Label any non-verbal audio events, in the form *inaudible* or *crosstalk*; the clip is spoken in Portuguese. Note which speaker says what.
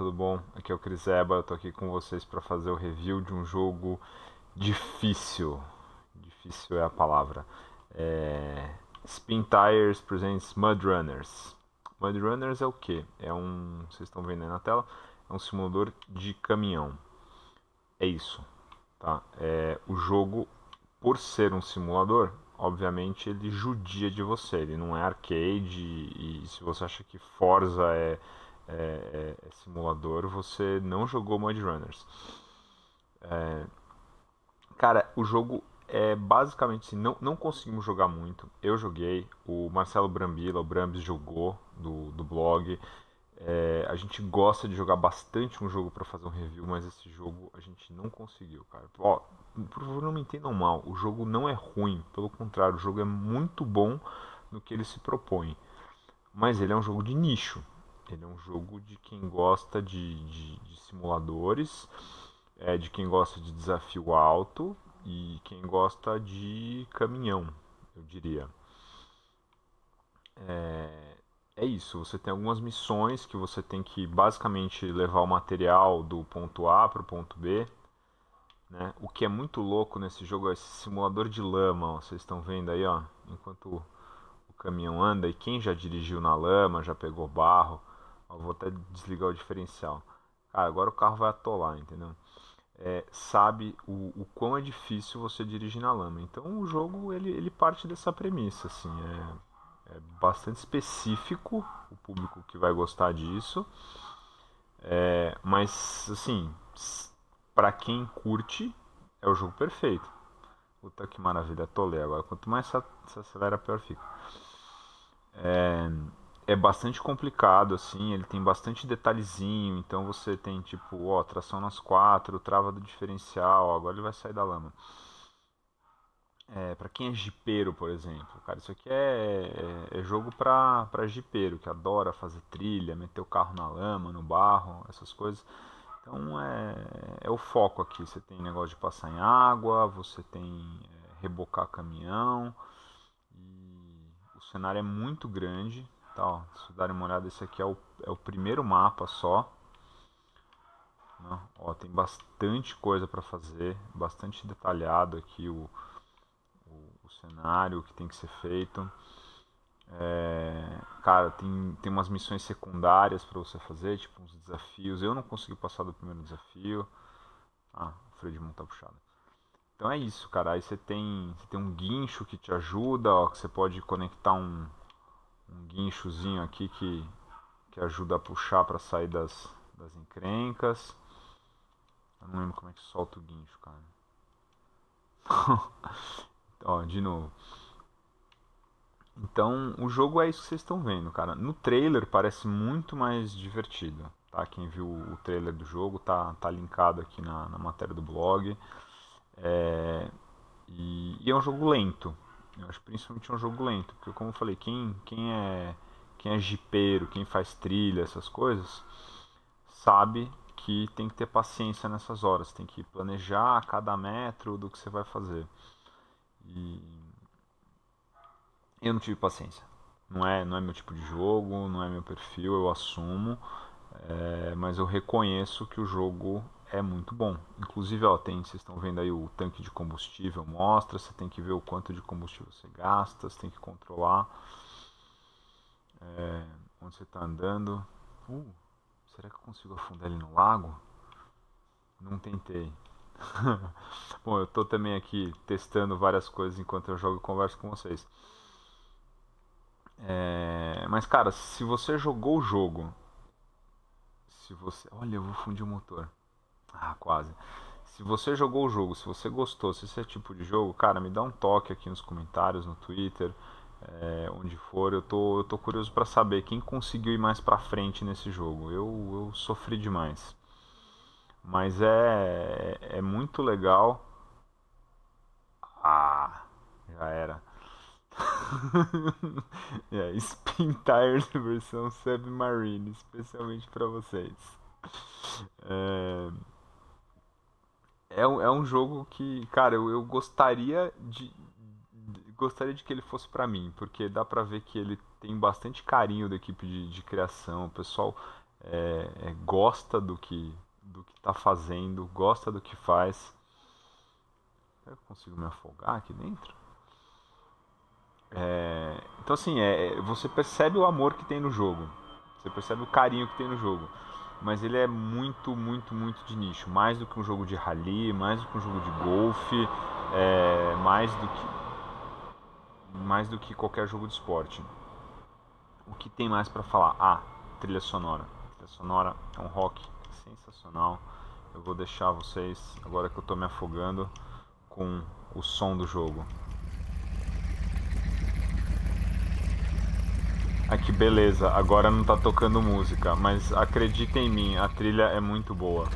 Speaker 1: tudo bom? Aqui é o Cris Eba, eu tô aqui com vocês para fazer o review de um jogo difícil. Difícil é a palavra. É... Spin Tires presents Mud Runners. Mud Runners é o que? É um, vocês estão vendo aí na tela, é um simulador de caminhão. É isso, tá? É... o jogo, por ser um simulador, obviamente ele judia de você. Ele não é arcade e, e se você acha que Forza é é, é simulador, você não jogou Mod Runners. É, cara, o jogo é basicamente assim, não, não conseguimos jogar muito. Eu joguei, o Marcelo Brambila, o Brambis jogou do, do blog. É, a gente gosta de jogar bastante um jogo para fazer um review, mas esse jogo a gente não conseguiu, cara. Ó, por favor, não me entendam mal, o jogo não é ruim, pelo contrário, o jogo é muito bom no que ele se propõe. Mas ele é um jogo de nicho, ele é um jogo de quem gosta de, de, de simuladores, é de quem gosta de desafio alto e quem gosta de caminhão, eu diria. É, é isso, você tem algumas missões que você tem que basicamente levar o material do ponto A para o ponto B. Né? O que é muito louco nesse jogo é esse simulador de lama, ó. vocês estão vendo aí, ó, enquanto o caminhão anda, e quem já dirigiu na lama, já pegou barro, Ó, vou até desligar o diferencial. Cara, agora o carro vai atolar, entendeu? É, sabe o, o quão é difícil você dirigir na lama. Então o jogo ele, ele parte dessa premissa, assim, é, é bastante específico o público que vai gostar disso, é, mas assim, para quem curte é o jogo perfeito. Puta que maravilha, tolei agora. Quanto mais você acelera, pior fica. É, é bastante complicado, assim, ele tem bastante detalhezinho, então você tem tipo, ó, tração nas quatro, trava do diferencial, ó, agora ele vai sair da lama. É, para quem é jipeiro, por exemplo, cara, isso aqui é, é, é jogo pra, pra jipeiro, que adora fazer trilha, meter o carro na lama, no barro, essas coisas. Então é, é o foco aqui. Você tem negócio de passar em água, você tem é, rebocar caminhão. o cenário é muito grande, Tá, ó, se vocês darem uma olhada, esse aqui é o, é o primeiro mapa só. Né? Ó, tem bastante coisa para fazer, bastante detalhado aqui o, o, o cenário que tem que ser feito. É, cara, tem, tem umas missões secundárias para você fazer, tipo uns desafios. Eu não consegui passar do primeiro desafio. Ah, o freio de mão tá puxado. Então é isso, cara. Aí você tem, você tem um guincho que te ajuda, ó, que você pode conectar um, guinchozinho aqui que, que ajuda a puxar para sair das, das encrencas. Eu não lembro como é que solta o guincho, cara. *laughs* Ó, de novo. Então, o jogo é isso que vocês estão vendo, cara. No trailer parece muito mais divertido, tá? Quem viu o trailer do jogo tá, tá linkado aqui na, na matéria do blog. É... E, e é um jogo lento, enfim, assim, acho principalmente é um jogo lento, porque como eu falei, quem, quem é quem é jipeiro, quem faz trilha, essas coisas, sabe que tem que ter paciência nessas horas, tem que planejar cada metro do que você vai fazer. E eu não tive paciência. Não é, não é meu tipo de jogo, não é meu perfil, eu assumo, é, mas eu reconheço que o jogo é muito bom. Inclusive, ó, tem, vocês estão vendo aí o tanque de combustível mostra, você tem que ver o quanto de combustível você gasta, você tem que controlar é, onde você está andando. Uh, será que eu consigo afundar ele no lago? Não tentei. *laughs* bom, eu estou também aqui testando várias coisas enquanto eu jogo e converso com vocês. É, mas cara, se você jogou o jogo, se você, olha, eu vou fundir o motor. Ah, quase. Se você jogou o jogo, se você gostou, se esse é tipo de jogo, cara, me dá um toque aqui nos comentários, no Twitter, é, onde for. Eu tô, eu tô curioso para saber quem conseguiu ir mais pra frente nesse jogo. Eu, eu sofri demais. Mas é, é muito legal. Ah, já era. *laughs* É, Spin Tires *laughs* versão Submarine, especialmente para vocês. É é um, é um jogo que, cara, eu, eu gostaria de, de gostaria de que ele fosse para mim, porque dá para ver que ele tem bastante carinho da equipe de, de criação, o pessoal é, é, gosta do que do que tá fazendo, gosta do que faz. Eu consigo me afogar aqui dentro? É, então assim, é, é você percebe o amor que tem no jogo, você percebe o carinho que tem no jogo mas ele é muito, muito, muito de nicho. Mais do que um jogo de rally, mais do que um jogo de golfe, é, mais do que mais do que qualquer jogo de esporte. O que tem mais para falar? Ah, trilha sonora. Trilha sonora é um rock sensacional. Eu vou deixar vocês agora que eu estou me afogando com o som do jogo. Aqui, ah, beleza, agora não tá tocando música, mas acredita em mim, a trilha é muito boa.